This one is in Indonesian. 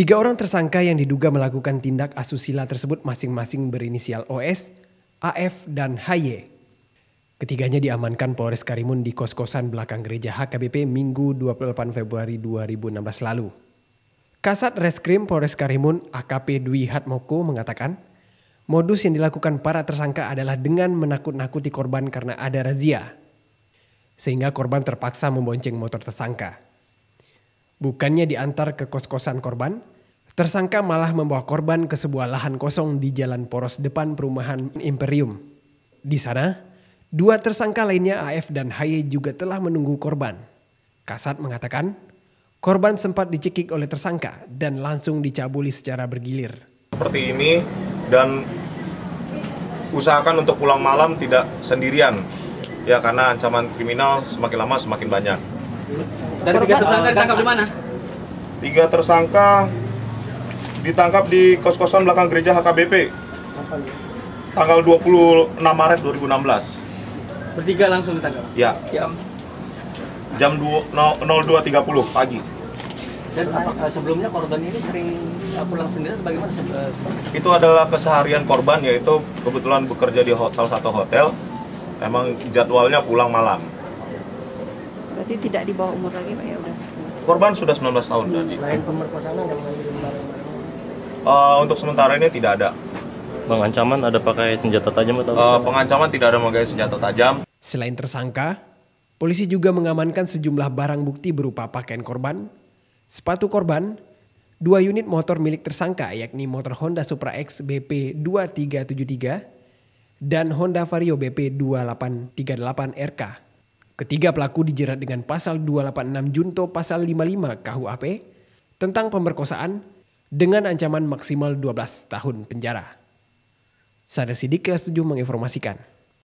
Tiga orang tersangka yang diduga melakukan tindak asusila tersebut masing-masing berinisial OS, AF, dan HY. Ketiganya diamankan Polres Karimun di kos-kosan belakang gereja HKBP Minggu 28 Februari 2016 lalu. Kasat Reskrim Polres Karimun AKP Dwi Hatmoko mengatakan, modus yang dilakukan para tersangka adalah dengan menakut-nakuti korban karena ada razia. Sehingga korban terpaksa membonceng motor tersangka. Bukannya diantar ke kos-kosan korban, tersangka malah membawa korban ke sebuah lahan kosong di jalan poros depan perumahan Imperium. Di sana, dua tersangka lainnya AF dan HY juga telah menunggu korban. Kasat mengatakan, korban sempat dicekik oleh tersangka dan langsung dicabuli secara bergilir. Seperti ini dan usahakan untuk pulang malam tidak sendirian. Ya karena ancaman kriminal semakin lama semakin banyak. Dan tiga tersangka ditangkap di mana? Tiga tersangka ditangkap di kos-kosan belakang gereja HKBP tanggal 26 Maret 2016. Bertiga langsung ditangkap? Ya. ya. Jam? Jam 02.30 pagi. Dan sebelumnya korban ini sering uh, pulang sendiri atau bagaimana? Uh? Itu adalah keseharian korban yaitu kebetulan bekerja di hotel satu hotel. Emang jadwalnya pulang malam. Jadi tidak di bawah umur lagi Pak ya udah. Korban sudah 19 tahun tadi. Selain pemerkosaan ada Uh, untuk sementara ini tidak ada. Pengancaman ada pakai senjata tajam atau? Uh, pengancaman tidak ada pakai senjata tajam. Selain tersangka, polisi juga mengamankan sejumlah barang bukti berupa pakaian korban, sepatu korban, dua unit motor milik tersangka yakni motor Honda Supra X BP 2373 dan Honda Vario BP 2838 RK. Ketiga pelaku dijerat dengan pasal 286 Junto pasal 55 KUHP tentang pemerkosaan dengan ancaman maksimal 12 tahun penjara. Sada Sidik kelas 7 menginformasikan.